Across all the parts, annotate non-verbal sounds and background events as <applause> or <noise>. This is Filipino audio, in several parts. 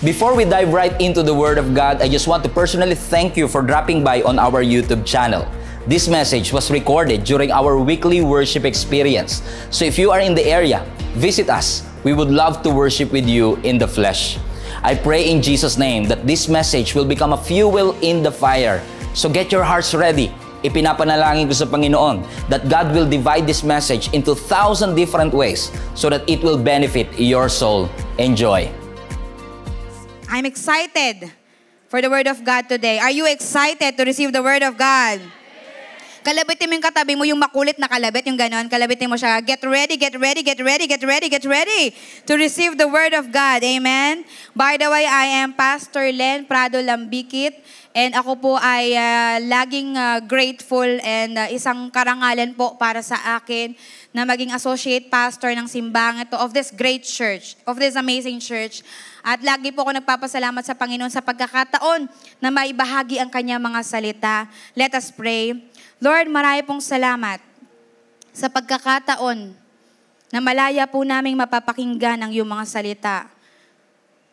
Before we dive right into the Word of God, I just want to personally thank you for dropping by on our YouTube channel. This message was recorded during our weekly worship experience. So if you are in the area, visit us. We would love to worship with you in the flesh. I pray in Jesus' name that this message will become a fuel in the fire. So get your hearts ready. Ipinapanalangin ko sa Panginoon that God will divide this message into thousand different ways so that it will benefit your soul. Enjoy. I'm excited for the Word of God today. Are you excited to receive the Word of God? Kalabitin mo yung katabi mo, yung makulit na kalabit, yung ganon, kalabitin mo siya. Get ready, get ready, get ready, get ready, get ready to receive the Word of God. Amen? By the way, I am Pastor Len Prado Lambikit. And ako po ay uh, laging uh, grateful and uh, isang karangalan po para sa akin na maging associate pastor ng simbahan ito of this great church, of this amazing church. At lagi po ako nagpapasalamat sa Panginoon sa pagkakataon na maibahagi ang kanya mga salita. Let us pray. Lord, marami pong salamat sa pagkakataon na malaya po naming mapapakinggan ang iyong mga salita.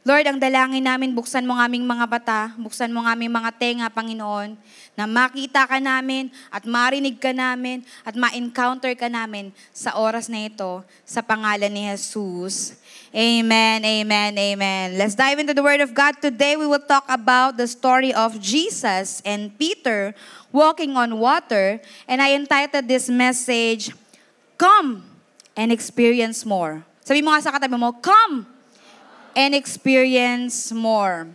Lord, ang dalangin namin, buksan mo aming mga bata, buksan mo aming mga tenga, Panginoon, na makita ka namin at marinig ka namin at ma-encounter ka namin sa oras na ito, sa pangalan ni Jesus. Amen, amen, amen. Let's dive into the Word of God. Today we will talk about the story of Jesus and Peter walking on water. And I entitled this message, Come and Experience More. Sabi mo nga sa katabi mo, Come and experience more.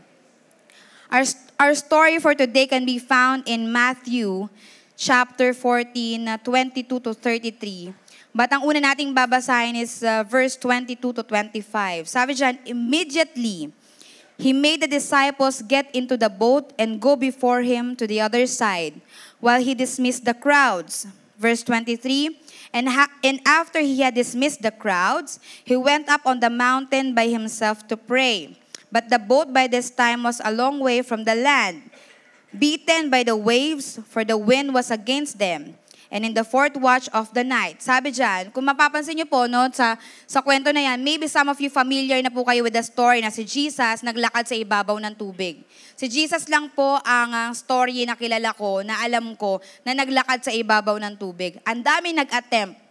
Our, our story for today can be found in Matthew chapter 14, 22 uh, to 33. But ang una nating babasahin is uh, verse 22 to 25. Sabi dyan, immediately, He made the disciples get into the boat and go before him to the other side, while he dismissed the crowds. Verse 23, And, ha- and after he had dismissed the crowds, he went up on the mountain by himself to pray. But the boat by this time was a long way from the land, beaten by the waves, for the wind was against them. and in the fourth watch of the night. Sabi dyan, kung mapapansin nyo po no, sa, sa kwento na yan, maybe some of you familiar na po kayo with the story na si Jesus naglakad sa ibabaw ng tubig. Si Jesus lang po ang ah, story na kilala ko, na alam ko, na naglakad sa ibabaw ng tubig. Ang dami nag-attempt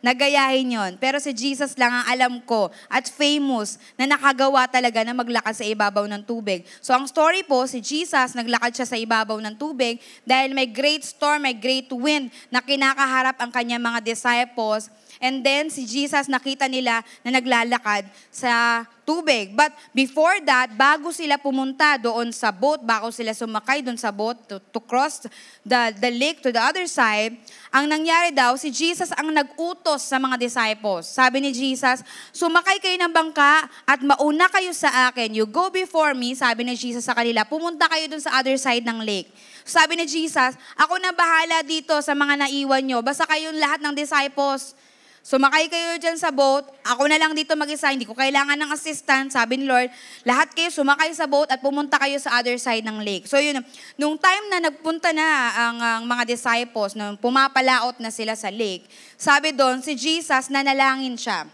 Nagayahin yon. Pero si Jesus lang ang alam ko at famous na nakagawa talaga na maglakad sa ibabaw ng tubig. So ang story po, si Jesus naglakad siya sa ibabaw ng tubig dahil may great storm, may great wind na kinakaharap ang kanyang mga disciples And then si Jesus nakita nila na naglalakad sa tubig. But before that, bago sila pumunta doon sa boat, bago sila sumakay doon sa boat to, to cross the, the lake to the other side, ang nangyari daw, si Jesus ang nag-utos sa mga disciples. Sabi ni Jesus, sumakay kayo ng bangka at mauna kayo sa akin. You go before me, sabi ni Jesus sa kanila. Pumunta kayo doon sa other side ng lake. Sabi ni Jesus, ako na bahala dito sa mga naiwan nyo. Basta kayong lahat ng disciples, Sumakay kayo dyan sa boat. Ako na lang dito mag-isa. Hindi ko kailangan ng assistant. Sabi ni Lord, lahat kayo sumakay sa boat at pumunta kayo sa other side ng lake. So yun, nung time na nagpunta na ang, ang mga disciples, nung pumapalaot na sila sa lake, sabi doon, si Jesus nanalangin siya.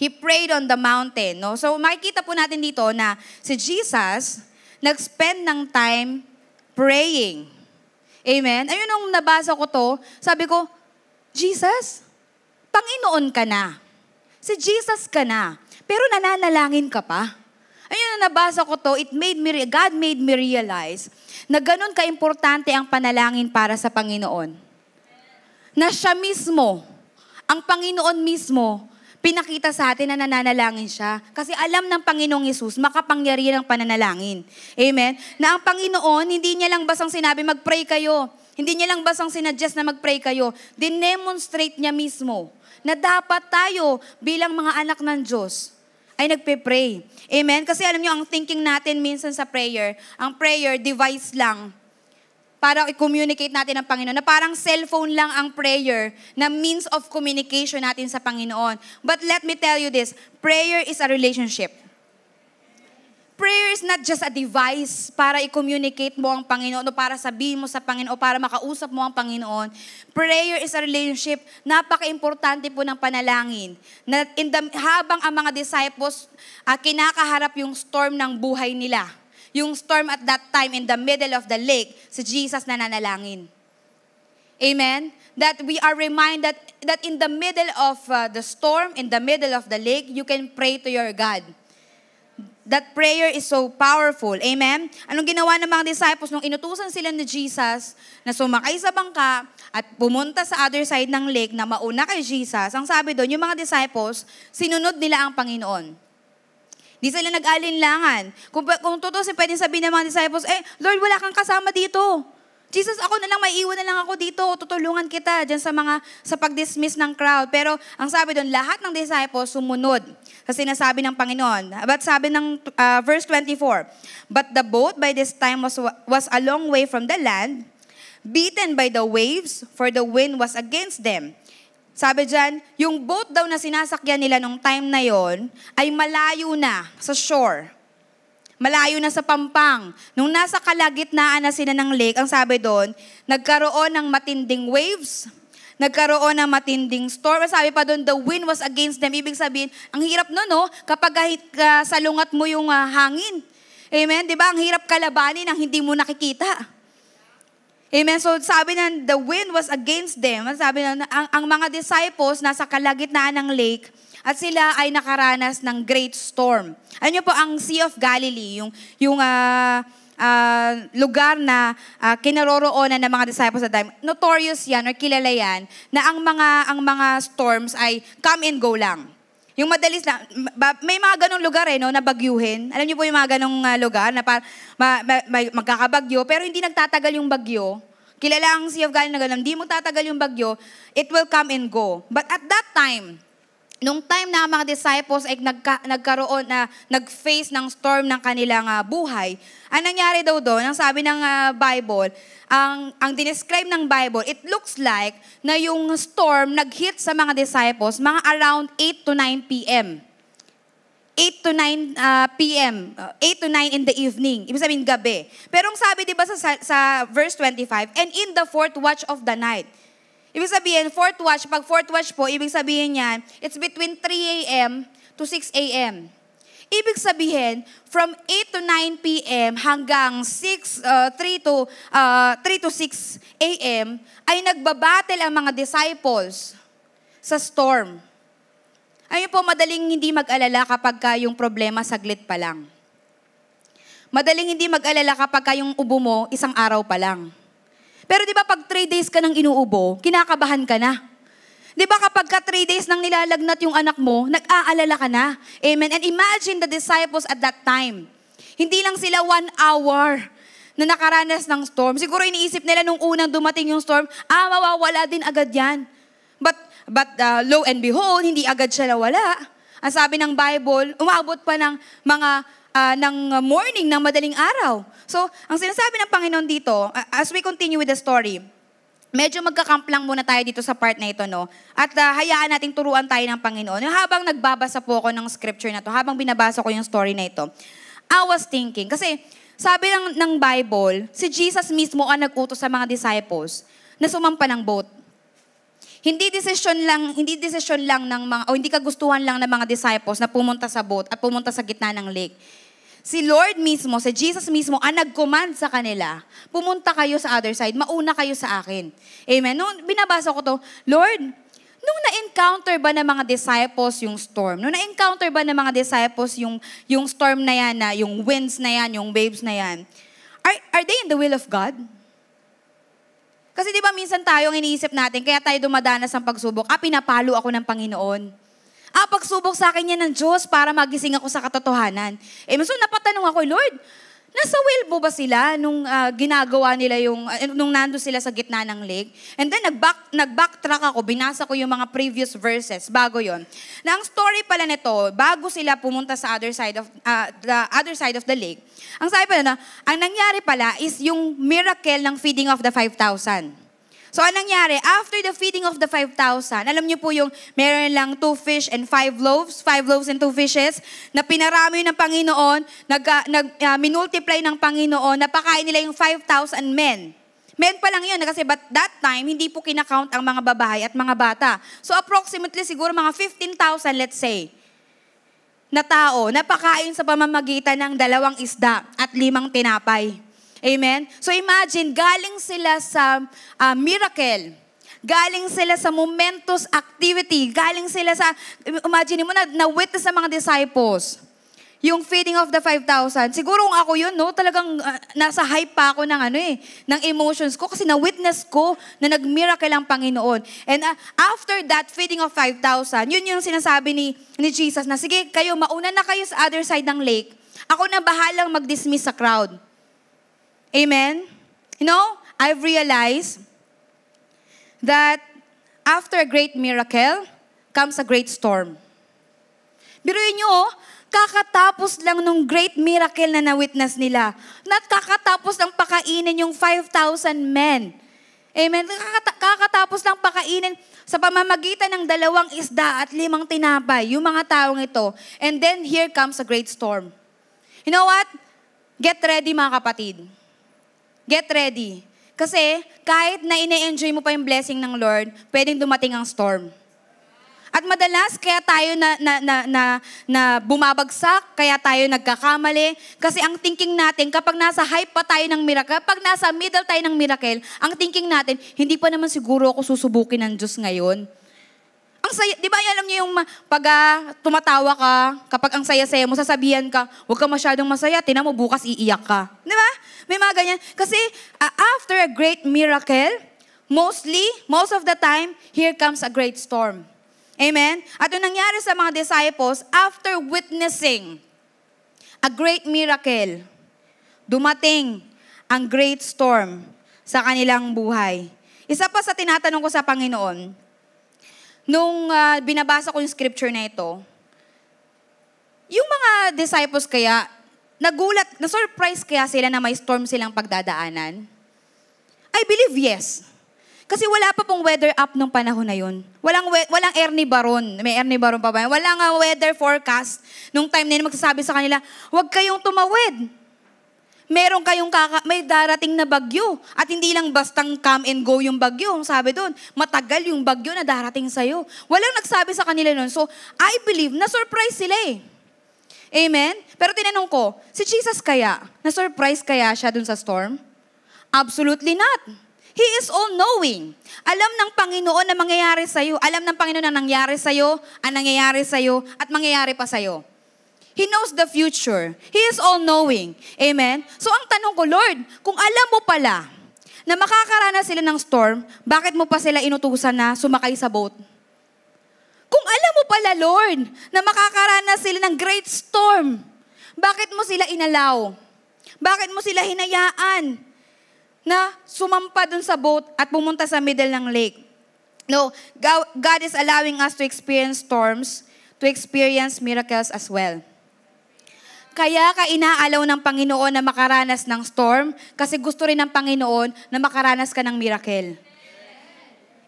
He prayed on the mountain. No? So makikita po natin dito na si Jesus nag-spend ng time praying. Amen? Ayun nung nabasa ko to, sabi ko, Jesus, Panginoon ka na. Si Jesus ka na. Pero nananalangin ka pa. Ayun na nabasa ko to, it made me, God made me realize na ganun kaimportante ang panalangin para sa Panginoon. Na siya mismo, ang Panginoon mismo, pinakita sa atin na nananalangin siya. Kasi alam ng Panginoong Yesus, makapangyarihan ang pananalangin. Amen? Na ang Panginoon, hindi niya lang basang sinabi, mag-pray kayo. Hindi niya lang basang sinadjust na mag-pray kayo. Dinemonstrate niya mismo na dapat tayo bilang mga anak ng Diyos ay nagpe-pray. Amen? Kasi alam nyo, ang thinking natin minsan sa prayer, ang prayer, device lang para i-communicate natin ang Panginoon. Na parang cellphone lang ang prayer na means of communication natin sa Panginoon. But let me tell you this, prayer is a relationship prayer is not just a device para i-communicate mo ang Panginoon o para sabihin mo sa Panginoon o para makausap mo ang Panginoon. Prayer is a relationship. Napaka-importante po ng panalangin. Na in the, habang ang mga disciples uh, kinakaharap yung storm ng buhay nila. Yung storm at that time in the middle of the lake, si Jesus nananalangin. Amen? That we are reminded that that in the middle of uh, the storm, in the middle of the lake, you can pray to your God that prayer is so powerful. Amen? Anong ginawa ng mga disciples nung inutusan sila ni Jesus na sumakay sa bangka at pumunta sa other side ng lake na mauna kay Jesus? Ang sabi doon, yung mga disciples, sinunod nila ang Panginoon. Hindi sila nag-alinlangan. Kung, kung totoo, pwedeng sabihin ng mga disciples, eh, Lord, wala kang kasama dito. Jesus, ako na lang, maiiwan na lang ako dito. Tutulungan kita dyan sa mga, sa pag-dismiss ng crowd. Pero ang sabi doon, lahat ng disciples sumunod sa sinasabi ng Panginoon. But sabi ng uh, verse 24, But the boat by this time was, was a long way from the land, beaten by the waves, for the wind was against them. Sabi dyan, yung boat daw na sinasakyan nila nung time na yon ay malayo na sa shore. Malayo na sa pampang. Nung nasa kalagitnaan na sila ng lake, ang sabi doon, nagkaroon ng matinding waves, Nagkaroon ng matinding storm. Sabi pa doon, the wind was against them. Ibig sabihin, ang hirap no, no? Kapag uh, salungat mo yung uh, hangin. Amen? Di ba? Ang hirap kalabanin ang hindi mo nakikita. Amen? So sabi na, the wind was against them. Sabi na, ang, ang mga disciples nasa kalagitnaan ng lake, at sila ay nakaranas ng great storm. Ano po ang Sea of Galilee, yung, yung uh, uh, lugar na uh, kinaroroonan ng mga disciples at time, notorious yan or kilala yan na ang mga, ang mga storms ay come and go lang. Yung madalis lang, may mga ganong lugar eh, no, na bagyuhin. Alam niyo po yung mga ganong ah, lugar na par, ma, ma, ma, magkakabagyo, pero hindi nagtatagal yung bagyo. Kilala ang Sea of Galilee na ganun, hindi magtatagal yung bagyo, it will come and go. But at that time, Nung time na mga disciples ay nagka, nagkaroon na nag-face ng storm ng kanilang uh, buhay, ang nangyari daw doon, ang sabi ng uh, Bible, ang, ang dinescribe ng Bible, it looks like na yung storm nag-hit sa mga disciples mga around 8 to 9 p.m. 8 to 9 uh, p.m., 8 to 9 in the evening. Ibig sabihin, gabi. Pero ang sabi, di ba, sa, sa verse 25, and in the fourth watch of the night. Ibig sabihin, fourth watch, pag fourth watch po, ibig sabihin niyan, it's between 3 a.m. to 6 a.m. Ibig sabihin, from 8 to 9 p.m. hanggang 6, uh, 3, to, uh, 3 to 6 a.m. ay nagbabattle ang mga disciples sa storm. Ayun po, madaling hindi mag-alala kapag yung problema saglit pa lang. Madaling hindi mag-alala kapag yung ubo mo isang araw pa lang. Pero di ba pag 3 days ka nang inuubo, kinakabahan ka na. Di ba kapag ka three days nang nilalagnat yung anak mo, nag-aalala ka na. Amen. And imagine the disciples at that time. Hindi lang sila one hour na nakaranas ng storm. Siguro iniisip nila nung unang dumating yung storm, ah, mawawala din agad yan. But, but uh, lo and behold, hindi agad siya nawala. Ang sabi ng Bible, umabot pa ng mga uh, ng ah, morning, ng madaling araw. So, ang sinasabi ng Panginoon dito, uh, as we continue with the story, medyo magkakamp lang muna tayo dito sa part na ito, no? At uh, hayaan natin turuan tayo ng Panginoon. Habang nagbabasa po ako ng scripture na to, habang binabasa ko yung story na ito, I was thinking, kasi sabi ng, ng Bible, si Jesus mismo ang nag-utos sa mga disciples na sumampa ng boat. Hindi desisyon lang, hindi desisyon lang ng mga, o hindi kagustuhan lang ng mga disciples na pumunta sa boat at pumunta sa gitna ng lake si Lord mismo, si Jesus mismo, ang nag-command sa kanila, pumunta kayo sa other side, mauna kayo sa akin. Amen. Noon, binabasa ko to, Lord, nung na-encounter ba ng mga disciples yung storm? Nung na-encounter ba ng mga disciples yung, yung storm na yan, na, yung winds na yan, yung waves na yan? Are, are they in the will of God? Kasi di ba minsan tayo ang iniisip natin, kaya tayo dumadanas ng pagsubok, ah, pinapalo ako ng Panginoon ang ah, pagsubok sa akin niya ng Diyos para magising ako sa katotohanan. Eh, so napatanong ako, Lord, nasa will mo ba sila nung uh, ginagawa nila yung, uh, nung nando sila sa gitna ng lake? And then, nag-back, nag-backtrack ako, binasa ko yung mga previous verses bago yon. Na ang story pala nito, bago sila pumunta sa other side of, uh, the other side of the lake, ang sabi pala na, ang nangyari pala is yung miracle ng feeding of the 5,000. So, anong nangyari? After the feeding of the 5,000, alam niyo po yung meron lang two fish and five loaves, five loaves and two fishes, na pinarami ng Panginoon, nag, ah, nag, uh, minultiply ng Panginoon, napakain nila yung 5,000 men. Men pa lang yun kasi but that time, hindi po kinakount ang mga babae at mga bata. So approximately siguro mga 15,000 let's say na tao napakain sa pamamagitan ng dalawang isda at limang tinapay. Amen? So imagine, galing sila sa uh, miracle. Galing sila sa momentous activity. Galing sila sa, imagine mo na, na-witness ng mga disciples. Yung feeding of the 5,000. Siguro kung ako yun, no, talagang uh, nasa hype pa ako ng ano eh, ng emotions ko kasi na-witness ko na nag-miracle ang Panginoon. And uh, after that feeding of 5,000, yun yung sinasabi ni, ni Jesus na sige kayo, mauna na kayo sa other side ng lake. Ako na bahalang mag-dismiss sa crowd. Amen? You know, I've realized that after a great miracle comes a great storm. Biruin nyo, oh, kakatapos lang nung great miracle na na-witness nila. Not kakatapos lang pakainin yung 5,000 men. Amen? Kakata- kakatapos lang pakainin sa pamamagitan ng dalawang isda at limang tinapay, yung mga taong ito. And then here comes a great storm. You know what? Get ready mga kapatid Get ready. Kasi kahit na ine-enjoy mo pa yung blessing ng Lord, pwedeng dumating ang storm. At madalas, kaya tayo na, na, na, na, na bumabagsak, kaya tayo nagkakamali. Kasi ang thinking natin, kapag nasa hype pa tayo ng miracle, pag nasa middle tayo ng miracle, ang thinking natin, hindi pa naman siguro ako susubukin ng Diyos ngayon ang saya, di ba alam niyo yung pag uh, tumatawa ka, kapag ang saya-saya mo, sasabihan ka, huwag ka masyadong masaya, tinan mo bukas iiyak ka. Di ba? May mga ganyan. Kasi uh, after a great miracle, mostly, most of the time, here comes a great storm. Amen? At yung nangyari sa mga disciples, after witnessing a great miracle, dumating ang great storm sa kanilang buhay. Isa pa sa tinatanong ko sa Panginoon, nung uh, binabasa ko yung scripture na ito, yung mga disciples kaya, nagulat, na-surprise kaya sila na may storm silang pagdadaanan? I believe yes. Kasi wala pa pong weather app nung panahon na yun. Walang, we- walang Ernie Baron. May Ernie Baron pa ba? Walang uh, weather forecast nung time na yun magsasabi sa kanila, huwag kayong tumawid meron kayong kaka, may darating na bagyo. At hindi lang bastang come and go yung bagyo. Ang sabi doon, matagal yung bagyo na darating sa iyo Walang nagsabi sa kanila noon. So, I believe, na-surprise sila eh. Amen? Pero tinanong ko, si Jesus kaya, na-surprise kaya siya doon sa storm? Absolutely not. He is all-knowing. Alam ng Panginoon na mangyayari sa iyo. Alam ng Panginoon na nangyari sa iyo, ang nangyayari sa iyo at mangyayari pa sa iyo. He knows the future. He is all-knowing. Amen? So ang tanong ko, Lord, kung alam mo pala na makakaranas sila ng storm, bakit mo pa sila inutusan na sumakay sa boat? Kung alam mo pala, Lord, na makakaranas sila ng great storm, bakit mo sila inalaw? Bakit mo sila hinayaan na sumampa dun sa boat at pumunta sa middle ng lake? No, God is allowing us to experience storms, to experience miracles as well. Kaya ka inaalaw ng Panginoon na makaranas ng storm kasi gusto rin ng Panginoon na makaranas ka ng miracle.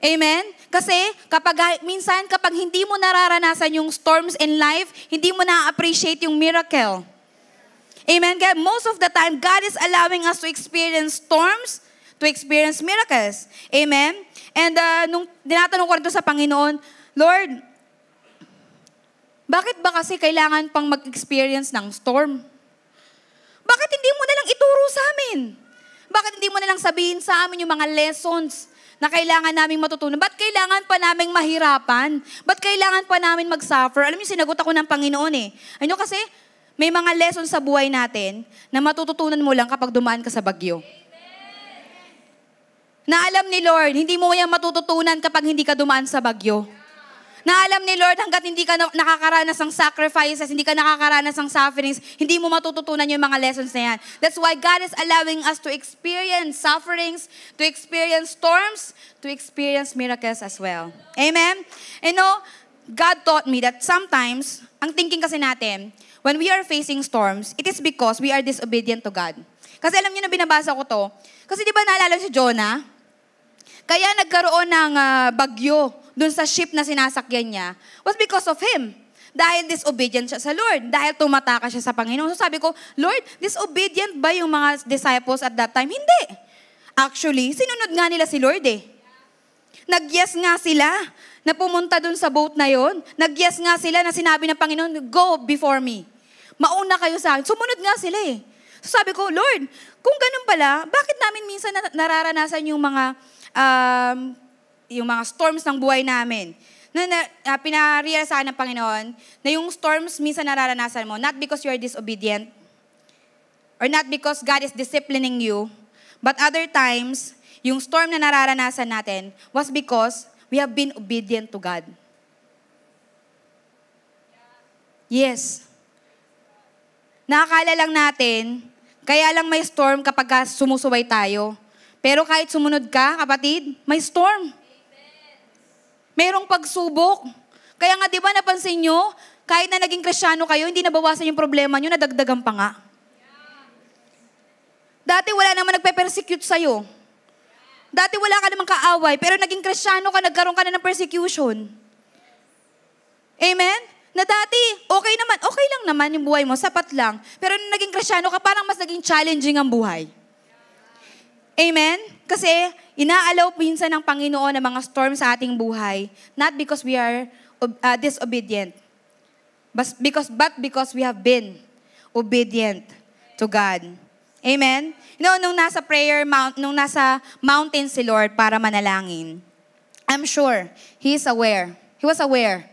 Amen? Kasi kapag minsan kapag hindi mo nararanasan yung storms in life, hindi mo na-appreciate yung miracle. Amen? Kaya most of the time, God is allowing us to experience storms, to experience miracles. Amen? And uh, nung dinatanong ko rin sa Panginoon, Lord, bakit ba kasi kailangan pang mag-experience ng storm? Bakit hindi mo nalang ituro sa amin? Bakit hindi mo nalang sabihin sa amin yung mga lessons na kailangan naming matutunan? Ba't kailangan pa naming mahirapan? Ba't kailangan pa namin mag-suffer? Alam niyo, sinagot ako ng Panginoon eh. Ano kasi, may mga lessons sa buhay natin na matututunan mo lang kapag dumaan ka sa bagyo. Na alam ni Lord, hindi mo yan matututunan kapag hindi ka dumaan sa bagyo na alam ni Lord hanggat hindi ka nakakaranas ng sacrifices, hindi ka nakakaranas ng sufferings, hindi mo matututunan yung mga lessons na yan. That's why God is allowing us to experience sufferings, to experience storms, to experience miracles as well. Amen? You know, God taught me that sometimes, ang thinking kasi natin, when we are facing storms, it is because we are disobedient to God. Kasi alam niyo na binabasa ko to. Kasi di ba naalala si Jonah? Kaya nagkaroon ng uh, bagyo dun sa ship na sinasakyan niya was because of him. Dahil disobedient siya sa Lord. Dahil tumataka siya sa Panginoon. So sabi ko, Lord, disobedient ba yung mga disciples at that time? Hindi. Actually, sinunod nga nila si Lord eh. Nag-yes nga sila na pumunta dun sa boat na yon. Nag-yes nga sila na sinabi ng Panginoon, go before me. Mauna kayo sa akin. Sumunod nga sila eh. So sabi ko, Lord, kung ganun pala, bakit namin minsan nararanasan yung mga um, yung mga storms ng buhay namin. Na, na uh, pinarealisahan ng Panginoon na yung storms minsan nararanasan mo, not because you are disobedient, or not because God is disciplining you, but other times, yung storm na nararanasan natin was because we have been obedient to God. Yes. Nakakala lang natin, kaya lang may storm kapag sumusuway tayo. Pero kahit sumunod ka, kapatid, may storm. Merong pagsubok. Kaya nga, di ba napansin nyo, kahit na naging krisyano kayo, hindi nabawasan yung problema nyo, nadagdagan pa nga. Dati wala naman nagpe-persecute sa'yo. Dati wala ka namang kaaway, pero naging krisyano ka, nagkaroon ka na ng persecution. Amen? Na dati, okay naman, okay lang naman yung buhay mo, sapat lang. Pero nung naging krisyano ka, parang mas naging challenging ang buhay. Amen? Kasi Inaalaw pinsan ng Panginoon ang mga storm sa ating buhay, not because we are uh, disobedient, but because, but because we have been obedient to God. Amen? You know, nung nasa prayer mount, nung nasa mountain si Lord para manalangin, I'm sure He is aware. He was aware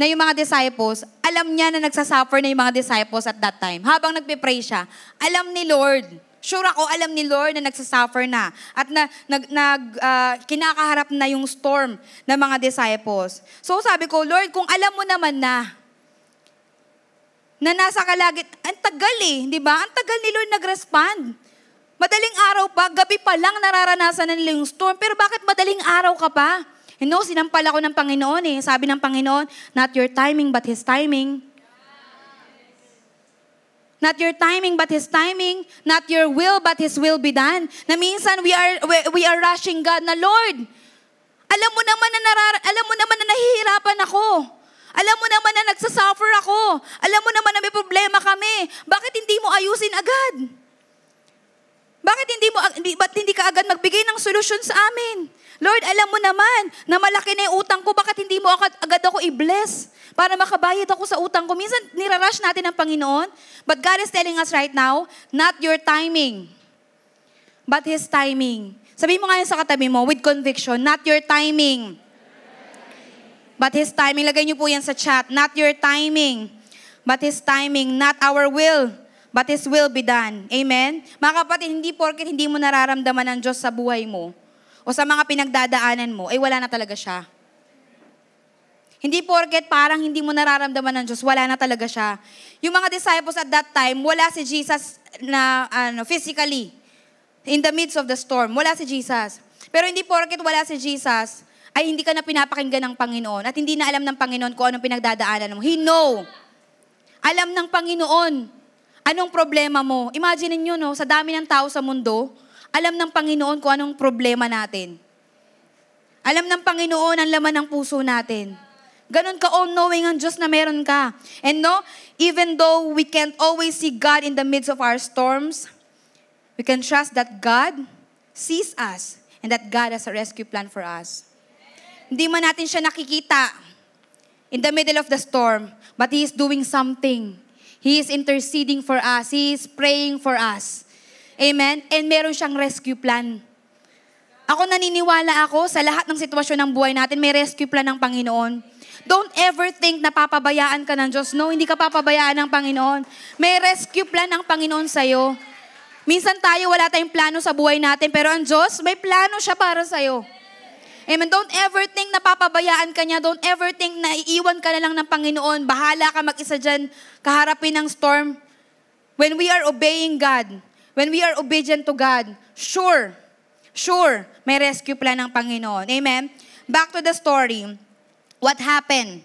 na yung mga disciples, alam niya na nagsasuffer na yung mga disciples at that time. Habang nagpe-pray siya, alam ni Lord Sure ako, alam ni Lord na nagsasuffer na at na, nag, nag, uh, kinakaharap na yung storm ng mga disciples. So sabi ko, Lord, kung alam mo naman na, na nasa kalagit, ang tagal eh, di ba? Ang tagal ni Lord nag-respond. Madaling araw pa, gabi pa lang nararanasan na nila yung storm, pero bakit madaling araw ka pa? You know, sinampal ako ng Panginoon eh. Sabi ng Panginoon, not your timing but His timing. Not your timing, but His timing. Not your will, but His will be done. Na minsan, we are, we, we are rushing God na, Lord, alam mo naman na, narar- alam mo naman na nahihirapan ako. Alam mo naman na nagsasuffer ako. Alam mo naman na may problema kami. Bakit hindi mo ayusin agad? Bakit hindi mo, ba't hindi ka agad magbigay ng solusyon sa amin? Lord, alam mo naman na malaki na yung utang ko, bakit hindi mo agad, agad ako i-bless para makabayad ako sa utang ko? Minsan, nirarush natin ang Panginoon. But God is telling us right now, not your timing, but His timing. Sabi mo ngayon sa katabi mo, with conviction, not your timing. But His timing, lagay niyo po yan sa chat, not your timing. But His timing, not our will, but His will be done. Amen? Mga kapatid, hindi porket hindi mo nararamdaman ng Diyos sa buhay mo, o sa mga pinagdadaanan mo, ay wala na talaga siya. Hindi porket parang hindi mo nararamdaman ng Diyos, wala na talaga siya. Yung mga disciples at that time, wala si Jesus na ano, physically in the midst of the storm. Wala si Jesus. Pero hindi porket wala si Jesus, ay hindi ka na pinapakinggan ng Panginoon at hindi na alam ng Panginoon kung anong pinagdadaanan mo. He know. Alam ng Panginoon anong problema mo. Imagine niyo no, sa dami ng tao sa mundo, alam ng Panginoon kung anong problema natin. Alam ng Panginoon ang laman ng puso natin. Ganon ka all-knowing ang Diyos na meron ka. And no, even though we can't always see God in the midst of our storms, we can trust that God sees us and that God has a rescue plan for us. Hindi man natin siya nakikita in the middle of the storm, but He is doing something. He is interceding for us. He is praying for us. Amen? And meron siyang rescue plan. Ako naniniwala ako sa lahat ng sitwasyon ng buhay natin, may rescue plan ng Panginoon. Don't ever think na papabayaan ka ng Diyos. No, hindi ka papabayaan ng Panginoon. May rescue plan ang Panginoon sa'yo. Minsan tayo wala tayong plano sa buhay natin, pero ang Diyos, may plano siya para sa'yo. Amen. Don't ever think na papabayaan ka niya. Don't ever think na iiwan ka na lang ng Panginoon. Bahala ka mag-isa dyan, kaharapin ng storm. When we are obeying God, when we are obedient to God, sure, sure, may rescue plan ng Panginoon. Amen? Back to the story. What happened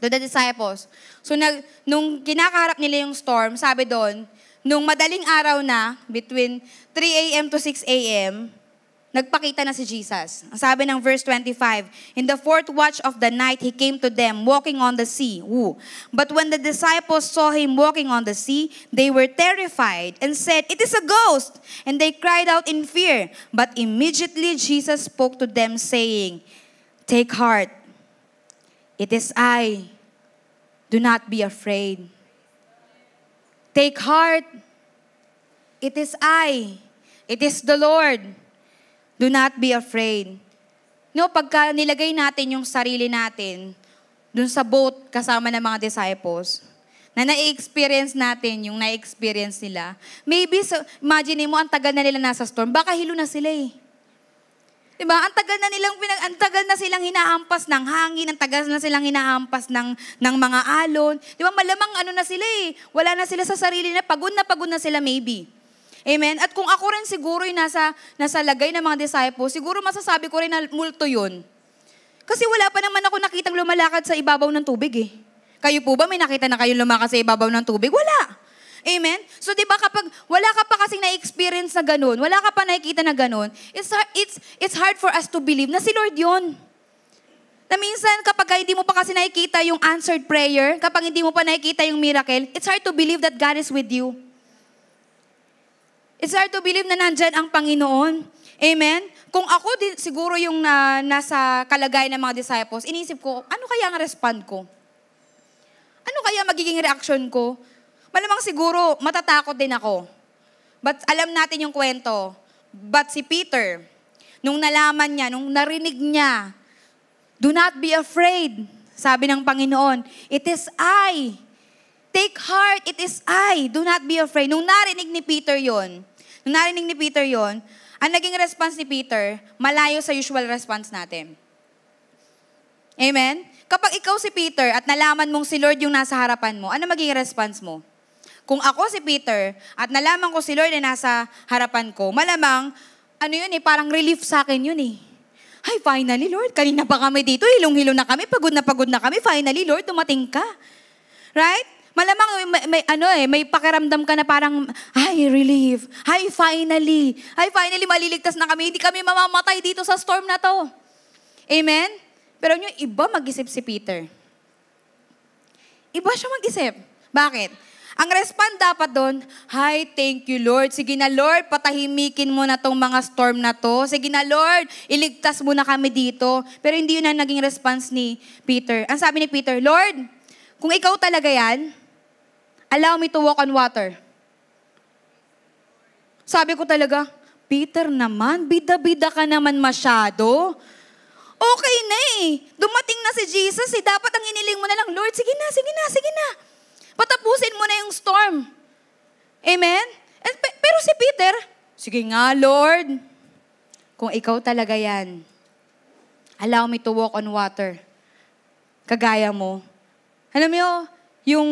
to the disciples? So, nag, nung kinakaharap nila yung storm, sabi doon, nung madaling araw na, between 3 a.m. to 6 a.m., nagpakita na si Jesus. Ang sabi ng verse 25, In the fourth watch of the night, He came to them, walking on the sea. Woo. But when the disciples saw Him walking on the sea, they were terrified and said, It is a ghost! And they cried out in fear. But immediately Jesus spoke to them, saying, Take heart, it is I. Do not be afraid. Take heart, it is I. It is the Lord. Do not be afraid. No, pagka nilagay natin yung sarili natin dun sa boat kasama ng mga disciples, na na-experience natin yung na-experience nila, maybe, so, imagine mo, ang tagal na nila nasa storm, baka hilo na sila eh. Diba? Ang tagal na nilang pinag ang tagal na silang hinahampas ng hangin, ang tagal na silang hinahampas ng ng mga alon. 'Di ba? Malamang ano na sila eh. Wala na sila sa sarili na pagod na pagod na sila maybe. Amen? At kung ako rin siguro yung nasa, nasa lagay ng mga disciples, siguro masasabi ko rin na multo yun. Kasi wala pa naman ako nakitang lumalakad sa ibabaw ng tubig eh. Kayo po ba may nakita na kayong lumakas sa ibabaw ng tubig? Wala. Amen? So 'di ba kapag wala ka pa kasi na-experience na ganun, wala ka pa nakikita na ganun, it's it's it's hard for us to believe na si Lord yun. Na minsan kapag hindi mo pa kasi nakikita yung answered prayer, kapag hindi mo pa nakikita yung miracle, it's hard to believe that God is with you. It's hard to believe na nandyan ang Panginoon. Amen? Kung ako din, siguro yung na, nasa kalagay ng mga disciples, inisip ko, ano kaya ang respond ko? Ano kaya magiging reaction ko? Malamang siguro, matatakot din ako. But alam natin yung kwento. But si Peter, nung nalaman niya, nung narinig niya, Do not be afraid, sabi ng Panginoon. It is I Take heart, it is I. Do not be afraid. Nung narinig ni Peter yon, nung narinig ni Peter yon, ang naging response ni Peter, malayo sa usual response natin. Amen? Kapag ikaw si Peter at nalaman mong si Lord yung nasa harapan mo, ano magiging response mo? Kung ako si Peter at nalaman ko si Lord na nasa harapan ko, malamang, ano yun eh, parang relief sa akin yun eh. Ay, finally Lord, kanina pa kami dito, hilong hilong na kami, pagod na pagod na kami, finally Lord, dumating ka. Right? Malamang may, may ano eh, may pakiramdam ka na parang, ay, relief. Ay, finally. Ay, finally, maliligtas na kami. Hindi kami mamamatay dito sa storm na to. Amen? Pero yung iba mag-isip si Peter. Iba siya mag-isip. Bakit? Ang respond dapat doon, Hi, thank you, Lord. Sige na, Lord, patahimikin mo na tong mga storm na to. Sige na, Lord, iligtas mo na kami dito. Pero hindi yun ang naging response ni Peter. Ang sabi ni Peter, Lord, kung ikaw talaga yan, allow me to walk on water. Sabi ko talaga, Peter naman, bida-bida ka naman masyado. Okay na eh. Dumating na si Jesus eh. Dapat ang iniling mo na lang, Lord, sige na, sige na, sige na. Patapusin mo na yung storm. Amen? And, pe- pero si Peter, sige nga, Lord. Kung ikaw talaga yan, allow me to walk on water. Kagaya mo. Alam mo, yung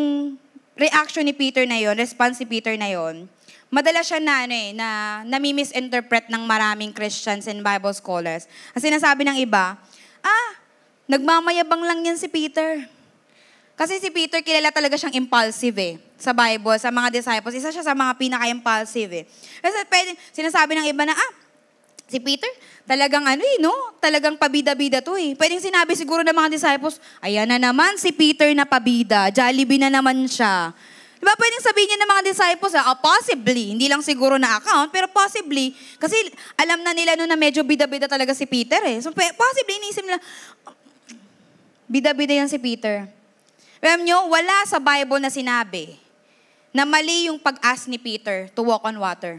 reaction ni Peter na yon, response ni Peter na yon, madalas siya na, ano eh, na nami-misinterpret ng maraming Christians and Bible scholars. Ang sinasabi ng iba, ah, nagmamayabang lang yan si Peter. Kasi si Peter, kilala talaga siyang impulsive eh. Sa Bible, sa mga disciples, isa siya sa mga pinaka-impulsive eh. Kasi pwede, sinasabi ng iba na, ah, Si Peter, talagang ano eh, no? Talagang pabida-bida to eh. Pwedeng sinabi siguro ng mga disciples, ayan na naman si Peter na pabida, Jollibee na naman siya. Diba pwedeng sabihin niya ng mga disciples, ah, oh, possibly, hindi lang siguro na account, pero possibly, kasi alam na nila noon na medyo bida-bida talaga si Peter eh. So possibly, iniisip nila, bida-bida yan si Peter. Alam nyo, wala sa Bible na sinabi na mali yung pag-ask ni Peter to walk on water.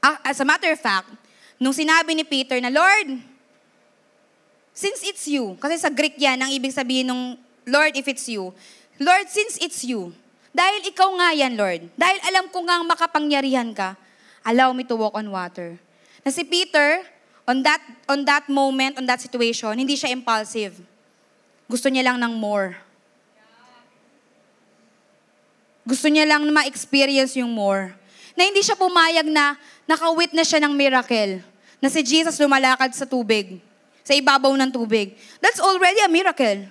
Ah, as a matter of fact, nung sinabi ni Peter na, Lord, since it's you, kasi sa Greek yan, ang ibig sabihin nung Lord, if it's you, Lord, since it's you, dahil ikaw nga yan, Lord, dahil alam ko nga makapangyarihan ka, allow me to walk on water. Na si Peter, on that, on that moment, on that situation, hindi siya impulsive. Gusto niya lang ng more. Gusto niya lang na ma-experience yung more na hindi siya pumayag na nakawitness siya ng miracle. Na si Jesus lumalakad sa tubig, sa ibabaw ng tubig. That's already a miracle.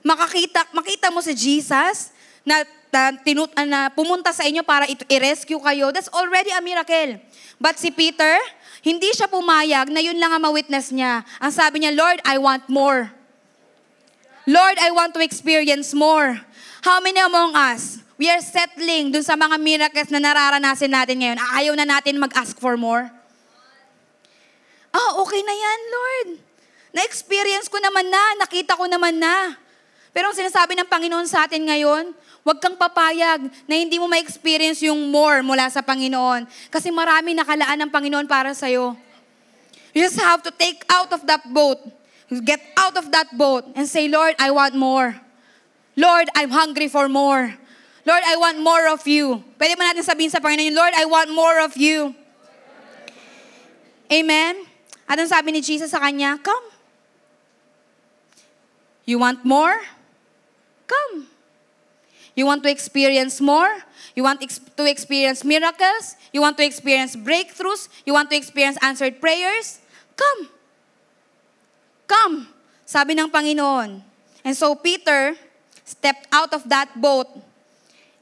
Makakita, makita mo si Jesus na, na, tinut, ah, na pumunta sa inyo para i-rescue kayo. That's already a miracle. But si Peter, hindi siya pumayag na yun lang ang ma-witness niya. Ang sabi niya, Lord, I want more. Lord, I want to experience more. How many among us, We are settling dun sa mga miracles na nararanasin natin ngayon. Ah, ayaw na natin mag-ask for more. Ah, oh, okay na yan, Lord. Na-experience ko naman na, nakita ko naman na. Pero ang sinasabi ng Panginoon sa atin ngayon, huwag kang papayag na hindi mo ma-experience yung more mula sa Panginoon. Kasi marami nakalaan ng Panginoon para sa'yo. You just have to take out of that boat. Get out of that boat and say, Lord, I want more. Lord, I'm hungry for more. Lord, I want more of you. Pwede ba natin sabihin sa Panginoon Lord, I want more of you. Amen? At Anong sabi ni Jesus sa kanya? Come. You want more? Come. You want to experience more? You want ex- to experience miracles? You want to experience breakthroughs? You want to experience answered prayers? Come. Come. Sabi ng Panginoon. And so Peter stepped out of that boat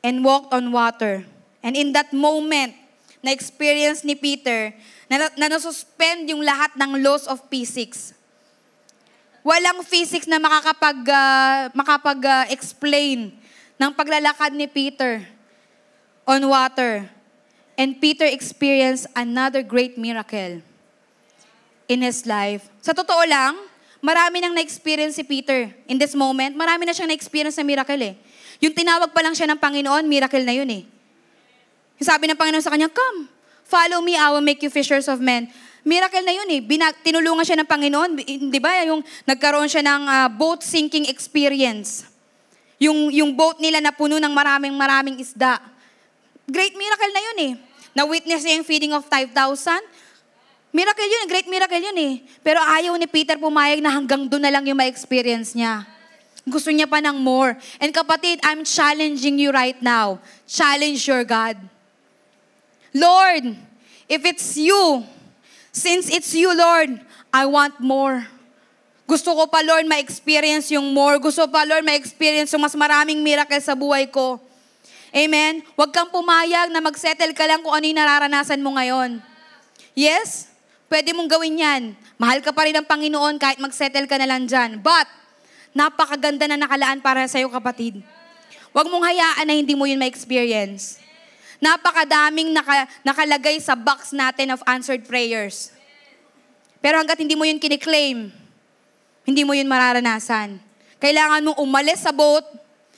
and walked on water. And in that moment, na-experience ni Peter na, na nasuspend yung lahat ng laws of physics. Walang physics na makakapag, uh, ah, makapag-explain ah, uh, ng paglalakad ni Peter on water. And Peter experienced another great miracle in his life. Sa totoo lang, marami nang na-experience si Peter in this moment. Marami na siyang na-experience na miracle eh. Yung tinawag pa lang siya ng Panginoon, miracle na yun eh. Yung sabi ng Panginoon sa kanya, come, follow me, I will make you fishers of men. Miracle na yun eh. Binag, tinulungan siya ng Panginoon, eh, di ba? Yung nagkaroon siya ng uh, boat sinking experience. Yung, yung boat nila na puno ng maraming maraming isda. Great miracle na yun eh. Na-witness niya yung feeding of 5,000. Miracle yun, great miracle yun eh. Pero ayaw ni Peter pumayag na hanggang doon na lang yung ma-experience niya. Gusto niya pa ng more. And kapatid, I'm challenging you right now. Challenge your God. Lord, if it's you, since it's you, Lord, I want more. Gusto ko pa, Lord, ma-experience yung more. Gusto pa, Lord, ma-experience yung mas maraming miracle sa buhay ko. Amen? Huwag kang pumayag na magsettle ka lang kung ano yung nararanasan mo ngayon. Yes? Pwede mong gawin yan. Mahal ka pa rin ng Panginoon kahit magsettle ka na lang dyan. But, napakaganda na nakalaan para sa iyo kapatid. Huwag mong hayaan na hindi mo yun ma-experience. Napakadaming naka, nakalagay sa box natin of answered prayers. Pero hanggat hindi mo yun kiniklaim, hindi mo yun mararanasan. Kailangan mong umalis sa boat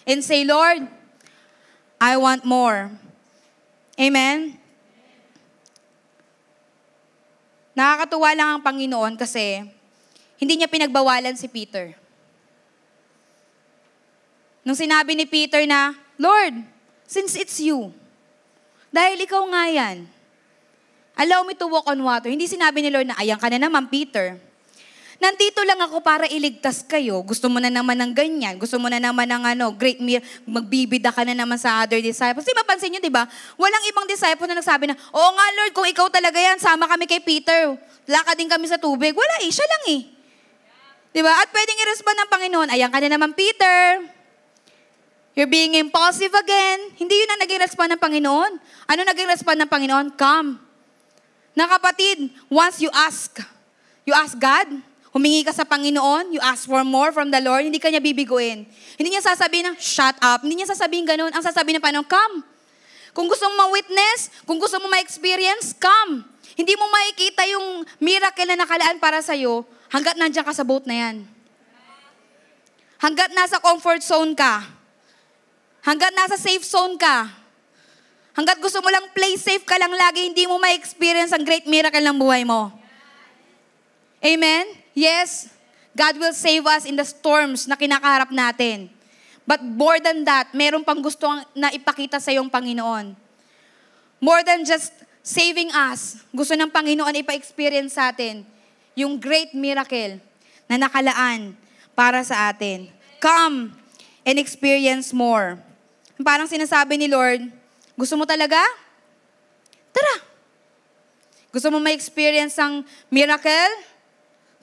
and say, Lord, I want more. Amen? Nakakatuwa lang ang Panginoon kasi hindi niya pinagbawalan si Peter. Nung sinabi ni Peter na, Lord, since it's you, dahil ikaw nga yan, allow me to walk on water. Hindi sinabi ni Lord na, ayan ka na naman, Peter. Nandito lang ako para iligtas kayo. Gusto mo na naman ng ganyan. Gusto mo na naman ng ano, great meal. Magbibida ka na naman sa other disciples. Di ba, pansin nyo, di ba? Walang ibang disciple na nagsabi na, Oo nga, Lord, kung ikaw talaga yan, sama kami kay Peter. Lakad din kami sa tubig. Wala eh, siya lang eh. Di ba? At pwedeng i-respond ng Panginoon, ayan ka na naman, Peter. You're being impulsive again. Hindi yun ang naging respond ng Panginoon. Ano naging respond ng Panginoon? Come. Na kapatid, once you ask, you ask God, humingi ka sa Panginoon, you ask for more from the Lord, hindi ka niya bibiguin. Hindi niya sasabihin na, shut up. Hindi niya sasabihin ganun. Ang sasabihin ng Panginoon, come. Kung gusto mo ma-witness, kung gusto mo ma-experience, come. Hindi mo makikita yung miracle na nakalaan para sa'yo hanggat nandiyan ka sa boat na yan. Hanggat nasa comfort zone ka, Hanggat nasa safe zone ka, hanggat gusto mo lang play safe ka lang lagi, hindi mo ma-experience ang great miracle ng buhay mo. Amen? Yes, God will save us in the storms na kinakaharap natin. But more than that, meron pang gusto na ipakita sa iyong Panginoon. More than just saving us, gusto ng Panginoon ipa-experience sa atin yung great miracle na nakalaan para sa atin. Come and experience more. Parang sinasabi ni Lord, gusto mo talaga? Tara. Gusto mo ma-experience ang miracle?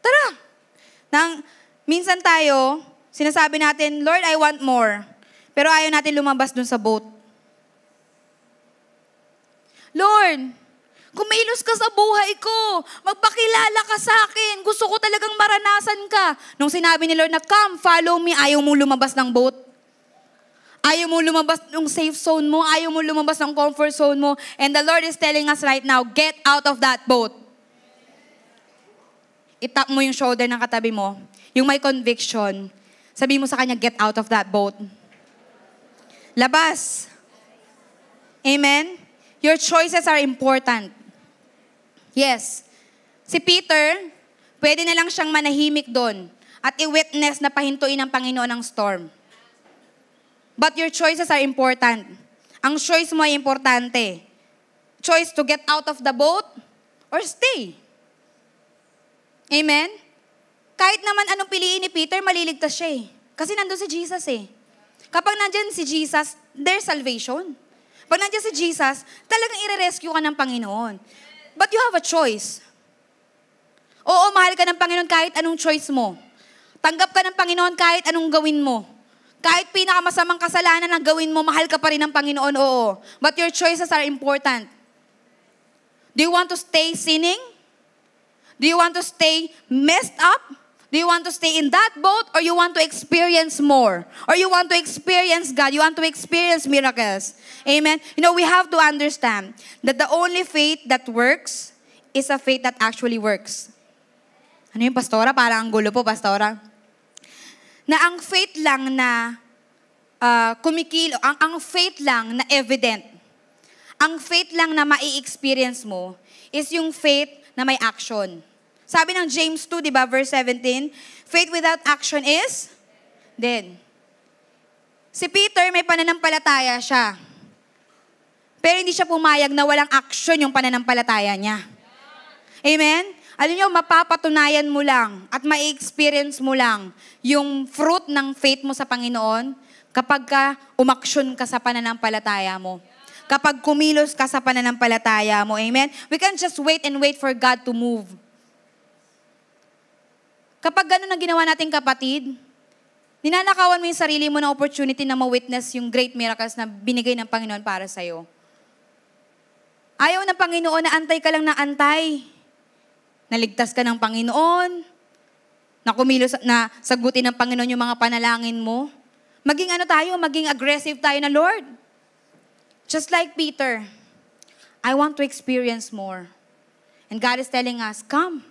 Tara. Nang, minsan tayo, sinasabi natin, Lord, I want more. Pero ayaw natin lumabas dun sa boat. Lord, kumilos ka sa buhay ko. Magpakilala ka sa akin. Gusto ko talagang maranasan ka. Nung sinabi ni Lord na, come, follow me, ayaw mo lumabas ng boat. Ayaw mo lumabas ng safe zone mo. Ayaw mo lumabas ng comfort zone mo. And the Lord is telling us right now, get out of that boat. Itap mo yung shoulder ng katabi mo. Yung may conviction. Sabi mo sa kanya, get out of that boat. Labas. Amen? Your choices are important. Yes. Si Peter, pwede na lang siyang manahimik doon at i-witness na pahintuin ng Panginoon ang storm. But your choices are important. Ang choice mo ay importante. Choice to get out of the boat or stay. Amen? Kahit naman anong piliin ni Peter, maliligtas siya eh. Kasi nandun si Jesus eh. Kapag nandyan si Jesus, there's salvation. Pag nandyan si Jesus, talagang ire-rescue ka ng Panginoon. But you have a choice. Oo, mahal ka ng Panginoon kahit anong choice mo. Tanggap ka ng Panginoon kahit anong gawin mo. Kahit pinakamasamang kasalanan ang gawin mo, mahal ka pa rin ng Panginoon, oo. But your choices are important. Do you want to stay sinning? Do you want to stay messed up? Do you want to stay in that boat or you want to experience more? Or you want to experience God? You want to experience miracles? Amen? You know, we have to understand that the only faith that works is a faith that actually works. Ano yung pastora? Parang ang gulo po, pastora na ang faith lang na uh, kumikilo, ang, ang faith lang na evident, ang faith lang na ma experience mo is yung faith na may action. Sabi ng James 2, di ba, verse 17, faith without action is dead. Si Peter, may pananampalataya siya. Pero hindi siya pumayag na walang action yung pananampalataya niya. Amen? Alam nyo, mapapatunayan mo lang at ma-experience mo lang yung fruit ng faith mo sa Panginoon kapag ka umaksyon ka sa pananampalataya mo. Kapag kumilos ka sa pananampalataya mo. Amen? We can't just wait and wait for God to move. Kapag ganun ang ginawa natin kapatid, ninanakawan mo yung sarili mo ng opportunity na ma-witness yung great miracles na binigay ng Panginoon para sa'yo. Ayaw ng Panginoon na antay ka lang na antay naligtas ka ng Panginoon, na kumilos, na sagutin ng Panginoon yung mga panalangin mo. Maging ano tayo, maging aggressive tayo na, Lord, just like Peter, I want to experience more. And God is telling us, come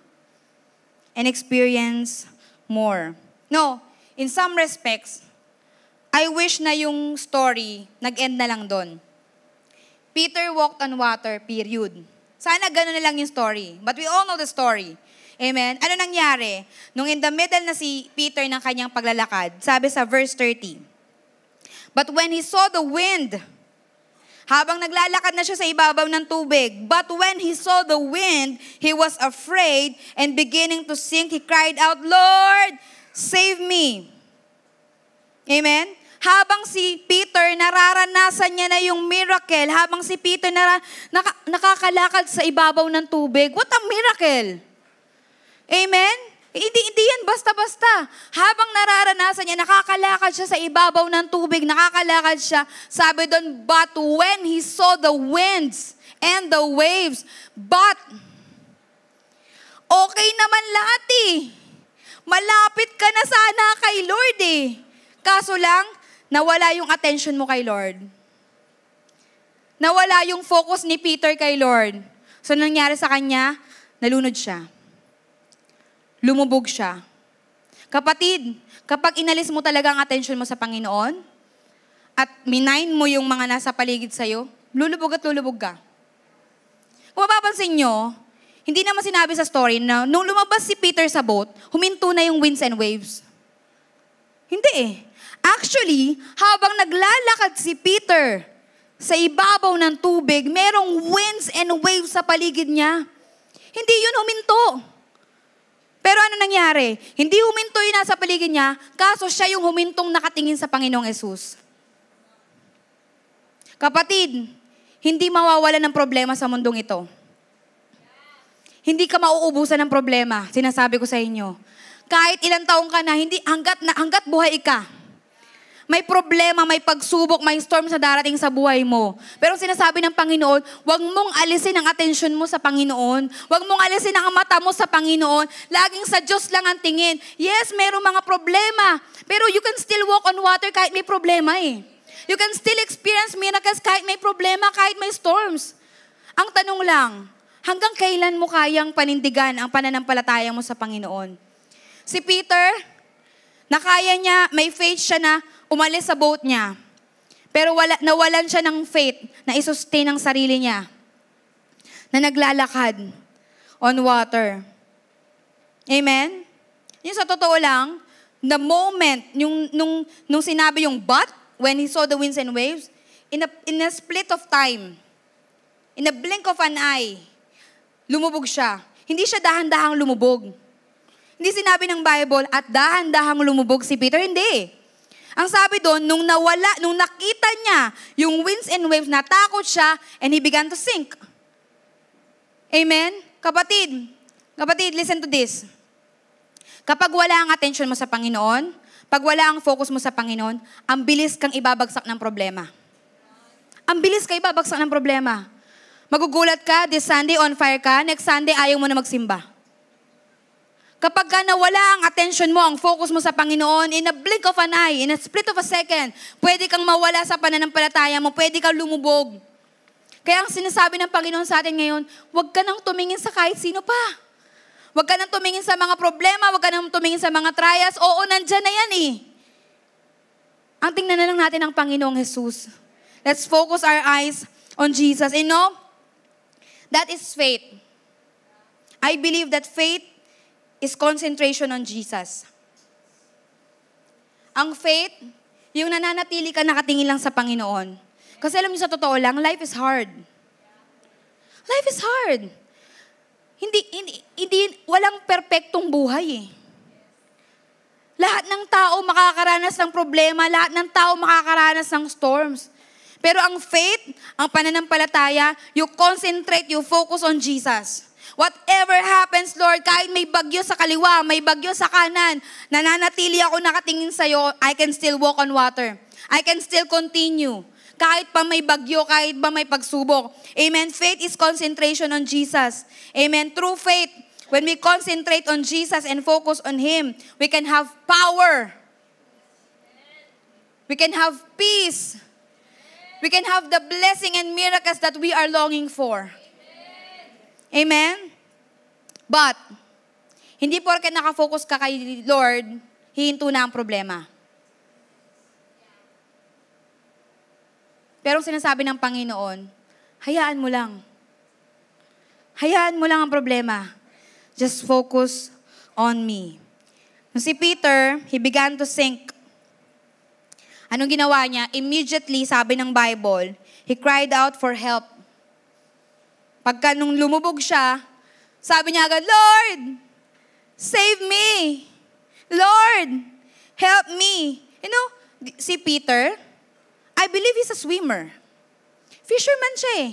and experience more. No, in some respects, I wish na yung story, nag-end na lang doon. Peter walked on water, period. Sana gano'n na lang yung story. But we all know the story. Amen? Ano nangyari? Nung in the middle na si Peter ng kanyang paglalakad, sabi sa verse 30, But when he saw the wind, habang naglalakad na siya sa ibabaw ng tubig. But when he saw the wind, he was afraid and beginning to sink, he cried out, Lord, save me. Amen? habang si Peter nararanasan niya na yung miracle, habang si Peter nara, naka, nakakalakad sa ibabaw ng tubig, what a miracle! Amen? Hindi, hindi yan basta-basta. Habang nararanasan niya, nakakalakad siya sa ibabaw ng tubig, nakakalakad siya. Sabi doon, but when he saw the winds and the waves, but okay naman lahat eh. Malapit ka na sana kay Lord eh. Kaso lang, Nawala yung attention mo kay Lord. Nawala yung focus ni Peter kay Lord. So, nangyari sa kanya? Nalunod siya. Lumubog siya. Kapatid, kapag inalis mo talaga ang attention mo sa Panginoon, at minain mo yung mga nasa paligid sa'yo, lulubog at lulubog ka. Kung mapapansin nyo, hindi naman sinabi sa story na nung lumabas si Peter sa boat, huminto na yung winds and waves. Hindi eh. Actually, habang naglalakad si Peter sa ibabaw ng tubig, merong winds and waves sa paligid niya. Hindi yun huminto. Pero ano nangyari? Hindi huminto yun nasa paligid niya, kaso siya yung humintong nakatingin sa Panginoong Yesus. Kapatid, hindi mawawala ng problema sa mundong ito. Hindi ka mauubusan ng problema, sinasabi ko sa inyo. Kahit ilang taong ka na, hindi, hanggat, na, hanggat buhay ka, may problema, may pagsubok, may storm sa darating sa buhay mo. Pero sinasabi ng Panginoon, huwag mong alisin ang atensyon mo sa Panginoon. Huwag mong alisin ang mata mo sa Panginoon. Laging sa Diyos lang ang tingin. Yes, mayroong mga problema. Pero you can still walk on water kahit may problema eh. You can still experience miracles kahit may problema, kahit may storms. Ang tanong lang, hanggang kailan mo kayang panindigan ang pananampalataya mo sa Panginoon? Si Peter, na kaya niya, may faith siya na, umalis sa boat niya. Pero wala, nawalan siya ng faith na isustain ang sarili niya na naglalakad on water. Amen? Yung sa totoo lang, the moment, yung, nung, nung sinabi yung but, when he saw the winds and waves, in a, in a split of time, in a blink of an eye, lumubog siya. Hindi siya dahan-dahang lumubog. Hindi sinabi ng Bible at dahan-dahang lumubog si Peter. Hindi. Ang sabi doon, nung nawala, nung nakita niya yung winds and waves, natakot siya and he began to sink. Amen? Kapatid, kapatid, listen to this. Kapag wala ang attention mo sa Panginoon, pag wala ang focus mo sa Panginoon, ang bilis kang ibabagsak ng problema. Ang bilis ka ibabagsak ng problema. Magugulat ka, this Sunday on fire ka, next Sunday ayaw mo na magsimba. Kapag ka nawala ang attention mo, ang focus mo sa Panginoon, in a blink of an eye, in a split of a second, pwede kang mawala sa pananampalataya mo, pwede kang lumubog. Kaya ang sinasabi ng Panginoon sa atin ngayon, huwag ka nang tumingin sa kahit sino pa. Huwag ka nang tumingin sa mga problema, huwag ka nang tumingin sa mga trials. Oo, nandyan na yan eh. Ang tingnan na lang natin ang Panginoong Jesus. Let's focus our eyes on Jesus. You know, that is faith. I believe that faith is concentration on Jesus. Ang faith, yung nananatili ka nakatingin lang sa Panginoon. Kasi alam niyo sa totoo lang, life is hard. Life is hard. Hindi, hindi, hindi walang perpektong buhay eh. Lahat ng tao makakaranas ng problema, lahat ng tao makakaranas ng storms. Pero ang faith, ang pananampalataya, you concentrate, you focus on Jesus. Whatever happens, Lord, kahit may bagyo sa kaliwa, may bagyo sa kanan, nananatili ako nakatingin sa iyo, I can still walk on water. I can still continue. Kahit pa may bagyo, kahit pa may pagsubok. Amen. Faith is concentration on Jesus. Amen. True faith, when we concentrate on Jesus and focus on Him, we can have power. We can have peace. We can have the blessing and miracles that we are longing for. Amen? But, hindi porke nakafocus ka kay Lord, hihinto na ang problema. Pero sinasabi ng Panginoon, hayaan mo lang. Hayaan mo lang ang problema. Just focus on me. Nung si Peter, he began to sink. Anong ginawa niya? Immediately, sabi ng Bible, he cried out for help. Pagka nung lumubog siya, sabi niya agad, Lord, save me. Lord, help me. You know, si Peter, I believe he's a swimmer. Fisherman siya eh.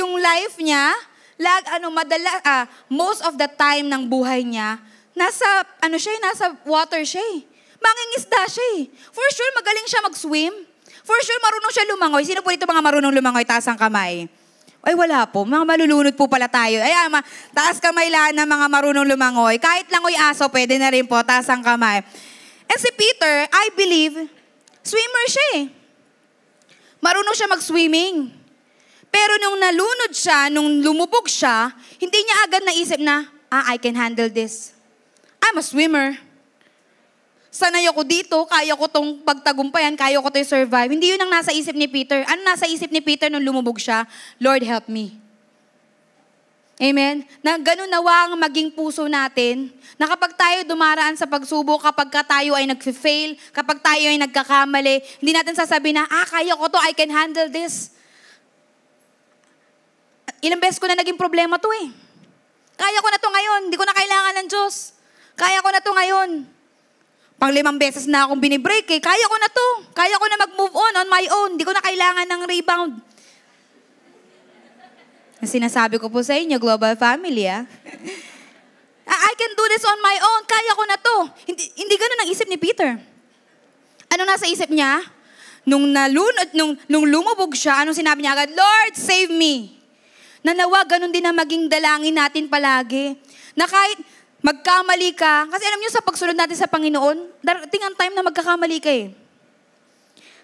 Yung life niya, lag, ano, madala, ah, most of the time ng buhay niya, nasa, ano siya, eh, nasa water siya eh. Mangingisda siya eh. For sure, magaling siya mag-swim. For sure, marunong siya lumangoy. Sino po dito mga marunong lumangoy? Taas ang kamay. Ay, wala po. Mga malulunod po pala tayo. Ay, ma, taas kamay lahat ng mga marunong lumangoy. Kahit langoy aso, pwede na rin po. Taas ang kamay. And si Peter, I believe, swimmer siya eh. Marunong siya mag-swimming. Pero nung nalunod siya, nung lumubog siya, hindi niya agad naisip na, ah, I can handle this. I'm a swimmer sanay ako dito, kaya ko tong pagtagumpayan, kaya ko to survive. Hindi yun ang nasa isip ni Peter. Ano nasa isip ni Peter nung lumubog siya? Lord, help me. Amen? Na ganun nawa ang maging puso natin, na kapag tayo dumaraan sa pagsubok, kapag ka tayo ay nag-fail, kapag tayo ay nagkakamali, hindi natin sasabihin na, ah, kaya ko to, I can handle this. Ilang beses ko na naging problema to eh. Kaya ko na to ngayon, hindi ko na kailangan ng Diyos. Kaya ko na to ngayon. Pang limang beses na akong binibreak eh. Kaya ko na to. Kaya ko na mag-move on on my own. Hindi ko na kailangan ng rebound. Sinasabi ko po sa inyo, global family ah. <laughs> I can do this on my own. Kaya ko na to. Hindi, hindi ganun ang isip ni Peter. Ano nasa isip niya? Nung, nalunod, nung, nung lumubog siya, anong sinabi niya agad? Lord, save me. Nanawa, ganun din na maging dalangin natin palagi. Na kahit, Magkamali ka. Kasi alam niyo sa pagsunod natin sa Panginoon, darating ang time na magkakamali ka eh.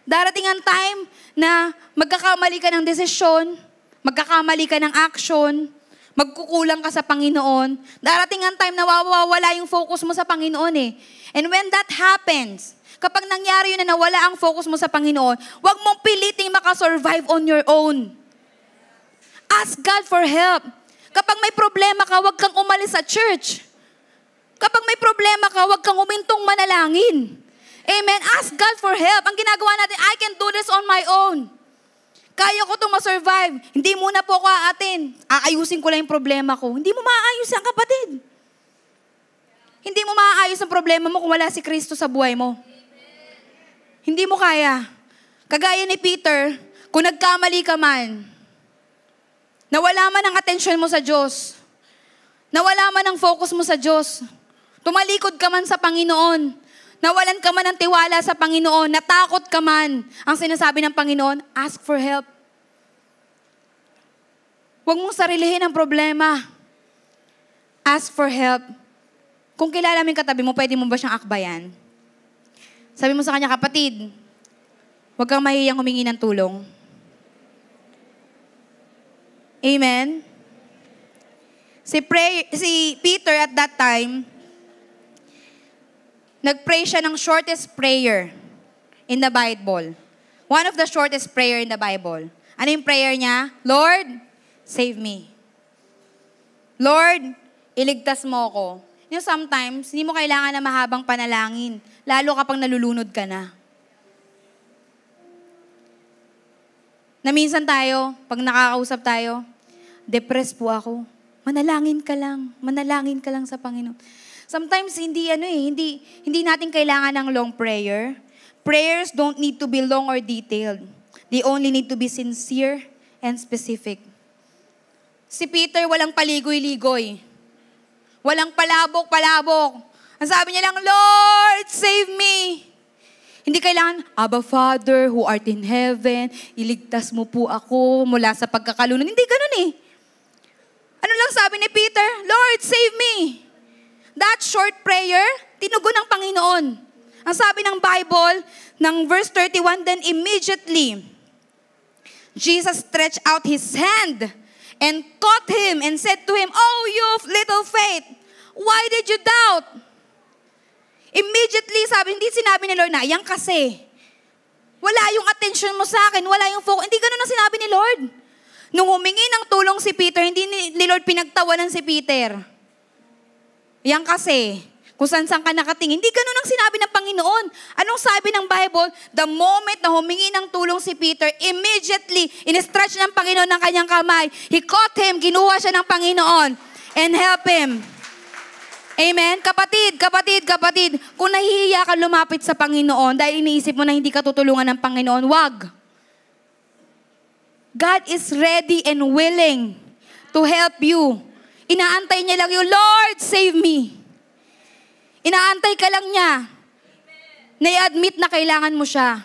Darating ang time na magkakamali ka ng desisyon, magkakamali ka ng action, magkukulang ka sa Panginoon. Darating ang time na wawawala yung focus mo sa Panginoon eh. And when that happens, kapag nangyari yun na nawala ang focus mo sa Panginoon, huwag mong piliting makasurvive on your own. Ask God for help. Kapag may problema ka, huwag kang umalis sa church. Kapag may problema ka, huwag kang umintong manalangin. Amen. Ask God for help. Ang ginagawa natin, I can do this on my own. Kaya ko itong ma-survive. Hindi muna po ako aatin. Aayusin ko lang yung problema ko. Hindi mo maaayos ang kapatid. Hindi mo maaayos ang problema mo kung wala si Kristo sa buhay mo. Hindi mo kaya. Kagaya ni Peter, kung nagkamali ka man, nawala man ang atensyon mo sa Diyos, nawala man ang focus mo sa Diyos, Tumalikod ka man sa Panginoon. Nawalan ka man ng tiwala sa Panginoon. Natakot ka man. Ang sinasabi ng Panginoon, ask for help. Huwag mong sarilihin ang problema. Ask for help. Kung kilala mo yung katabi mo, pwede mo ba siyang akbayan? Sabi mo sa kanya, kapatid, huwag kang mahiyang humingi ng tulong. Amen? Si, pray, si Peter at that time, nagpray siya ng shortest prayer in the Bible. One of the shortest prayer in the Bible. Ano yung prayer niya? Lord, save me. Lord, iligtas mo ko. You know, sometimes, hindi mo kailangan na mahabang panalangin, lalo kapag nalulunod ka na. Na minsan tayo, pag nakakausap tayo, depressed po ako. Manalangin ka lang. Manalangin ka lang sa Panginoon. Sometimes hindi ano eh, hindi hindi natin kailangan ng long prayer. Prayers don't need to be long or detailed. They only need to be sincere and specific. Si Peter walang paligoy-ligoy. Walang palabok-palabok. Ang sabi niya lang, Lord, save me. Hindi kailangan, Abba Father, who art in heaven, iligtas mo po ako mula sa pagkakalunan. Hindi ganun eh. Ano lang sabi ni Peter? Lord, save me. That short prayer, tinugon ng Panginoon. Ang sabi ng Bible, ng verse 31, Then immediately, Jesus stretched out his hand and caught him and said to him, Oh, you of little faith, why did you doubt? Immediately, sabi, hindi sinabi ni Lord na, yan kasi. Wala yung attention mo sa akin, wala yung focus. Hindi ganun ang sinabi ni Lord. Nung humingi ng tulong si Peter, hindi ni Lord pinagtawanan si Peter. Yan kasi, kung saan saan ka nakatingin. Hindi ganun ang sinabi ng Panginoon. Anong sabi ng Bible? The moment na humingi ng tulong si Peter, immediately, in-stretch ng Panginoon ng kanyang kamay. He caught him, ginuha siya ng Panginoon, and help him. Amen? Kapatid, kapatid, kapatid, kung nahihiya ka lumapit sa Panginoon dahil iniisip mo na hindi ka tutulungan ng Panginoon, wag. God is ready and willing to help you. Inaantay niya lang yung, Lord, save me. Inaantay ka lang niya na i-admit na kailangan mo siya.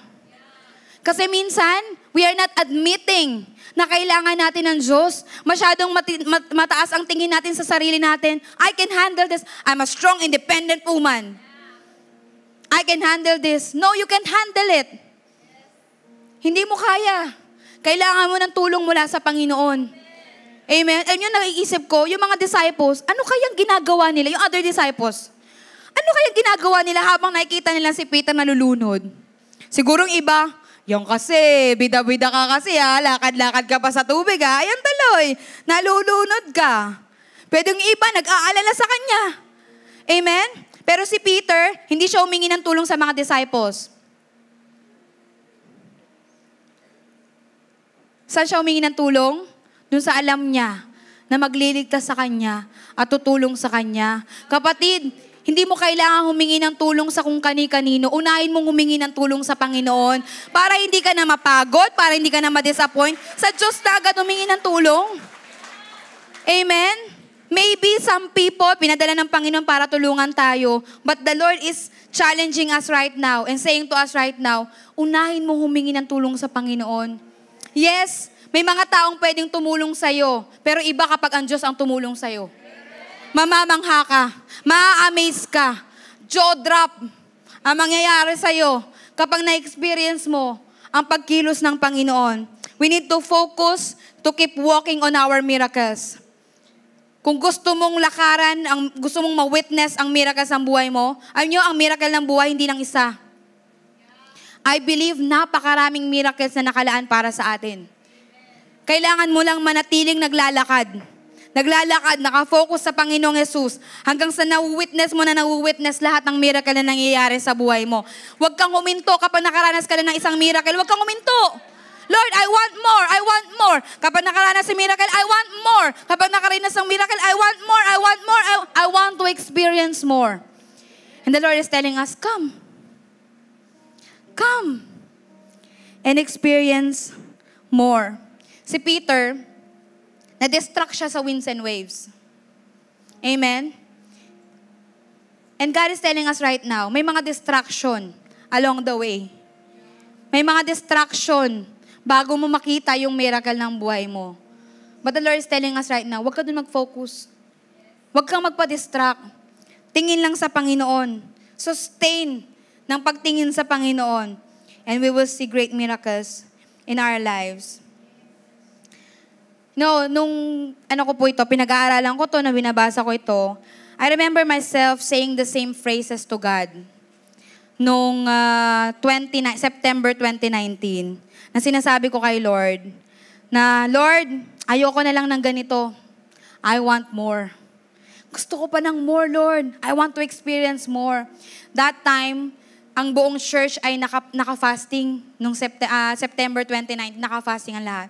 Kasi minsan, we are not admitting na kailangan natin ng Diyos. Masyadong mati- mataas ang tingin natin sa sarili natin. I can handle this. I'm a strong, independent woman. I can handle this. No, you can't handle it. Hindi mo kaya. Kailangan mo ng tulong mula sa Panginoon. Amen? Alam nyo, naiisip ko, yung mga disciples, ano kayang ginagawa nila, yung other disciples? Ano kayang ginagawa nila habang nakikita nila si Peter nalulunod? Sigurong iba, yung kasi, bida-bida ka kasi ha, ah. lakad-lakad ka pa sa tubig ha, ah. ayun taloy, nalulunod ka. Pwede yung iba, nag-aalala sa kanya. Amen? Pero si Peter, hindi siya humingi ng tulong sa mga disciples. Saan siya humingi ng tulong? Doon sa alam niya na magliligtas sa Kanya at tutulong sa Kanya. Kapatid, hindi mo kailangan humingi ng tulong sa kung kani-kanino. Unahin mong humingi ng tulong sa Panginoon para hindi ka na mapagod, para hindi ka na ma-disappoint. Sa Diyos na agad humingi ng tulong. Amen? Maybe some people, pinadala ng Panginoon para tulungan tayo. But the Lord is challenging us right now and saying to us right now, unahin mo humingi ng tulong sa Panginoon. Yes, may mga taong pwedeng tumulong sa'yo, pero iba kapag ang Diyos ang tumulong sa'yo. Mamamangha ka, maa-amaze ka, jaw drop ang mangyayari sa'yo kapag na-experience mo ang pagkilos ng Panginoon. We need to focus to keep walking on our miracles. Kung gusto mong lakaran, ang, gusto mong ma-witness ang miracles ng buhay mo, alam nyo, ang miracle ng buhay hindi ng isa. I believe napakaraming miracles na nakalaan para sa atin. Kailangan mo lang manatiling naglalakad. Naglalakad, nakafocus sa Panginoong Yesus. Hanggang sa na witness mo na na witness lahat ng miracle na nangyayari sa buhay mo. Huwag kang huminto kapag nakaranas ka na ng isang miracle. Huwag kang huminto. Lord, I want more, I want more. Kapag nakaranas si miracle, I want more. Kapag nakaranas ng miracle, I want more, I want more, I, I want to experience more. And the Lord is telling us, come. Come and experience more si Peter, na-distract siya sa winds and waves. Amen? And God is telling us right now, may mga distraction along the way. May mga distraction bago mo makita yung miracle ng buhay mo. But the Lord is telling us right now, huwag ka dun mag-focus. Huwag kang magpa-distract. Tingin lang sa Panginoon. Sustain ng pagtingin sa Panginoon. And we will see great miracles in our lives. No, nung ano ko po ito, pinag-aaralan ko to, na binabasa ko ito, I remember myself saying the same phrases to God nung uh, ah, 20, September 2019 na sinasabi ko kay Lord na, Lord, ayoko na lang ng ganito. I want more. Gusto ko pa ng more, Lord. I want to experience more. That time, ang buong church ay naka, naka-fasting nung Sept- uh, ah, September 29, naka-fasting ang lahat.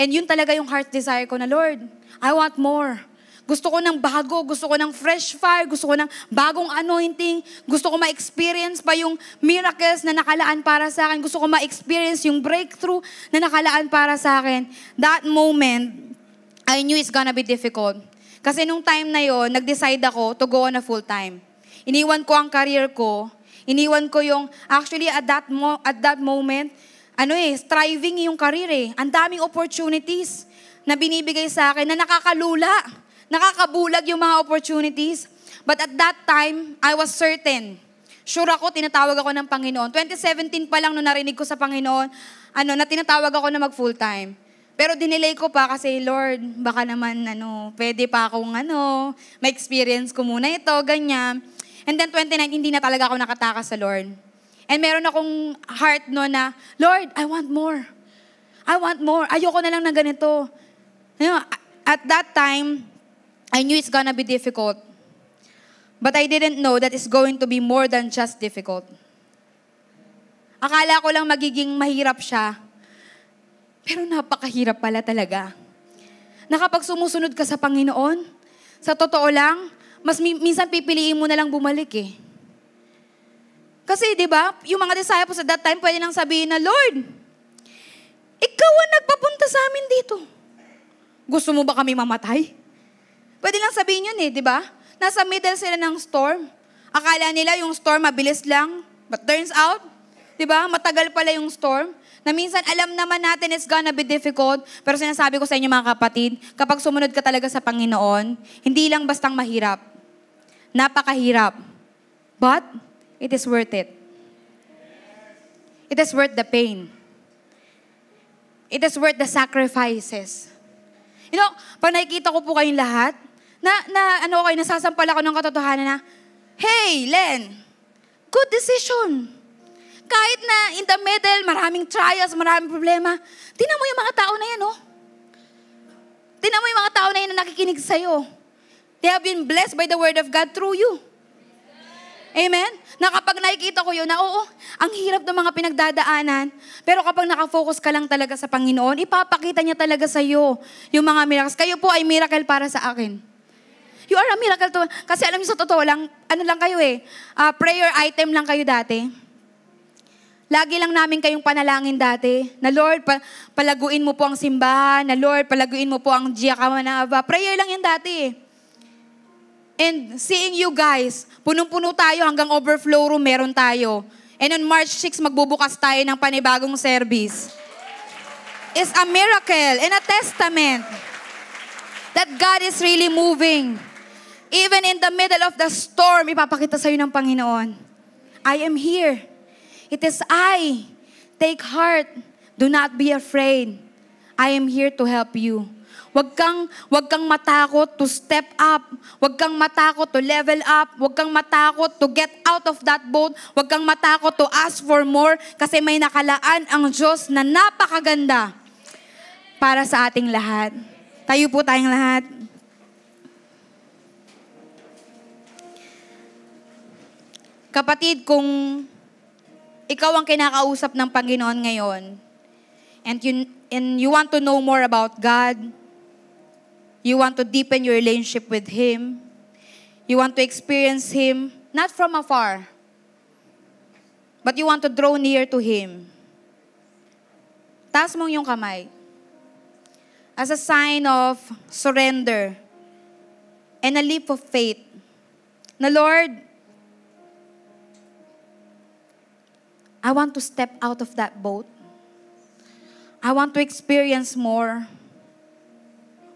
And yun talaga yung heart desire ko na, Lord, I want more. Gusto ko ng bago, gusto ko ng fresh fire, gusto ko ng bagong anointing, gusto ko ma-experience pa yung miracles na nakalaan para sa akin, gusto ko ma-experience yung breakthrough na nakalaan para sa akin. That moment, I knew it's gonna be difficult. Kasi nung time na yon, nag-decide ako to go on a full time. Iniwan ko ang career ko, iniwan ko yung, actually at that, mo, at that moment, ano eh, striving yung career eh. Ang daming opportunities na binibigay sa akin na nakakalula, nakakabulag yung mga opportunities. But at that time, I was certain. Sure ako, tinatawag ako ng Panginoon. 2017 pa lang nung narinig ko sa Panginoon, ano, na tinatawag ako na mag full-time. Pero dinelay ko pa kasi, Lord, baka naman, ano, pwede pa akong, ano, may experience ko muna ito, ganyan. And then 2019, hindi na talaga ako nakatakas sa Lord. And meron akong heart no na, Lord, I want more. I want more. Ayoko na lang ng ganito. You know, at that time, I knew it's gonna be difficult. But I didn't know that it's going to be more than just difficult. Akala ko lang magiging mahirap siya. Pero napakahirap pala talaga. Na sumusunod ka sa Panginoon, sa totoo lang, mas minsan pipiliin mo na lang bumalik eh. Kasi, di ba, yung mga disciples at that time, pwede nang sabihin na, Lord, ikaw ang nagpapunta sa amin dito. Gusto mo ba kami mamatay? Pwede lang sabihin yun eh, di ba? Nasa middle sila ng storm. Akala nila yung storm mabilis lang. But turns out, di ba, matagal pala yung storm. Na minsan alam naman natin it's gonna be difficult. Pero sinasabi ko sa inyo mga kapatid, kapag sumunod ka talaga sa Panginoon, hindi lang bastang mahirap. Napakahirap. But, it is worth it. It is worth the pain. It is worth the sacrifices. You know, pag nakikita ko po kayong lahat, na, na ano kayo, nasasampal ako ng katotohanan na, Hey, Len, good decision. Kahit na in the middle, maraming trials, maraming problema, tinan mo yung mga tao na yan, oh. Tinan mo yung mga tao na yan na nakikinig sa'yo. They have been blessed by the word of God through you. Amen? Na kapag nakikita ko yun na, oo, ang hirap ng mga pinagdadaanan, pero kapag nakafocus ka lang talaga sa Panginoon, ipapakita niya talaga sa iyo yung mga miracles. Kayo po ay miracle para sa akin. You are a miracle to, kasi alam niyo sa totoo lang, ano lang kayo eh, uh, prayer item lang kayo dati. Lagi lang namin kayong panalangin dati na Lord, pa- palaguin mo po ang simbahan, na Lord, palaguin mo po ang Giacamanava. Prayer lang yan dati eh. And seeing you guys, punong-puno tayo hanggang overflow room meron tayo. And on March 6, magbubukas tayo ng panibagong service. It's a miracle and a testament that God is really moving. Even in the middle of the storm, ipapakita sa'yo ng Panginoon. I am here. It is I. Take heart. Do not be afraid. I am here to help you. Huwag kang, wag kang matakot to step up. Huwag kang matakot to level up. Huwag kang matakot to get out of that boat. Huwag kang matakot to ask for more kasi may nakalaan ang Diyos na napakaganda para sa ating lahat. Tayo po tayong lahat. Kapatid, kung ikaw ang kinakausap ng Panginoon ngayon, and you, and you want to know more about God, You want to deepen your relationship with Him. You want to experience Him, not from afar, but you want to draw near to Him. Taas mong yung kamay as a sign of surrender and a leap of faith. Na Lord, I want to step out of that boat. I want to experience more.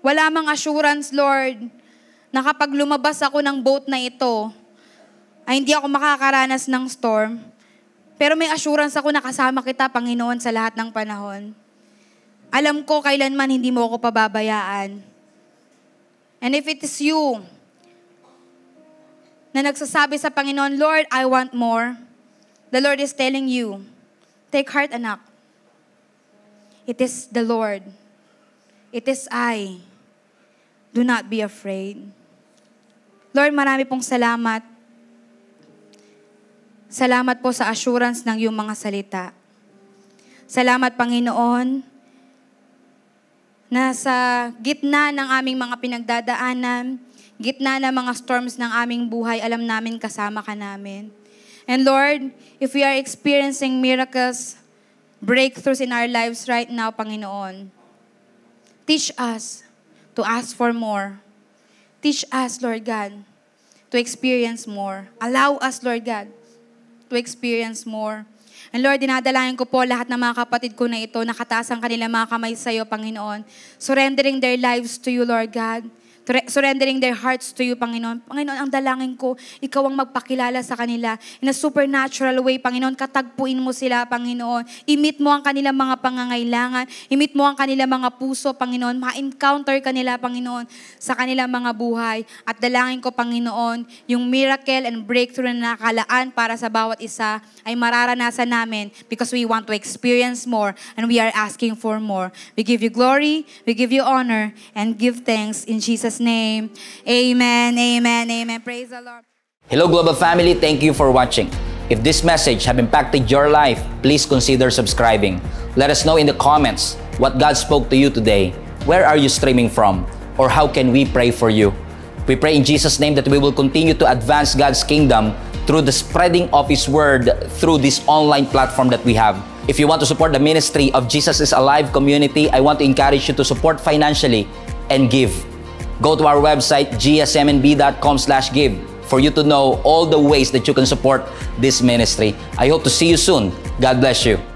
Wala mang assurance, Lord, na kapag lumabas ako ng boat na ito, ay hindi ako makakaranas ng storm. Pero may assurance ako na kasama kita, Panginoon, sa lahat ng panahon. Alam ko kailanman hindi mo ako pababayaan. And if it is you na nagsasabi sa Panginoon, Lord, I want more, the Lord is telling you, take heart, anak. It is the Lord. It is I. Do not be afraid. Lord, marami pong salamat. Salamat po sa assurance ng iyong mga salita. Salamat, Panginoon, na sa gitna ng aming mga pinagdadaanan, gitna ng mga storms ng aming buhay, alam namin kasama ka namin. And Lord, if we are experiencing miracles, breakthroughs in our lives right now, Panginoon, teach us to ask for more. Teach us, Lord God, to experience more. Allow us, Lord God, to experience more. And Lord, dinadalayan ko po lahat ng mga kapatid ko na ito, nakataas ang kanilang mga kamay sa iyo, Panginoon. Surrendering their lives to you, Lord God surrendering their hearts to you, Panginoon. Panginoon, ang dalangin ko, ikaw ang magpakilala sa kanila in a supernatural way, Panginoon. Katagpuin mo sila, Panginoon. Imit mo ang kanilang mga pangangailangan. Imit mo ang kanilang mga puso, Panginoon. Ma-encounter kanila, Panginoon, sa kanilang mga buhay. At dalangin ko, Panginoon, yung miracle and breakthrough na nakalaan para sa bawat isa ay mararanasan namin because we want to experience more and we are asking for more. We give you glory, we give you honor, and give thanks in Jesus' Jesus' name. Amen, amen, amen. Praise the Lord. Hello, Global Family. Thank you for watching. If this message have impacted your life, please consider subscribing. Let us know in the comments what God spoke to you today. Where are you streaming from? Or how can we pray for you? We pray in Jesus' name that we will continue to advance God's kingdom through the spreading of His word through this online platform that we have. If you want to support the ministry of Jesus is Alive community, I want to encourage you to support financially and give go to our website, gsmnb.com slash give for you to know all the ways that you can support this ministry. I hope to see you soon. God bless you.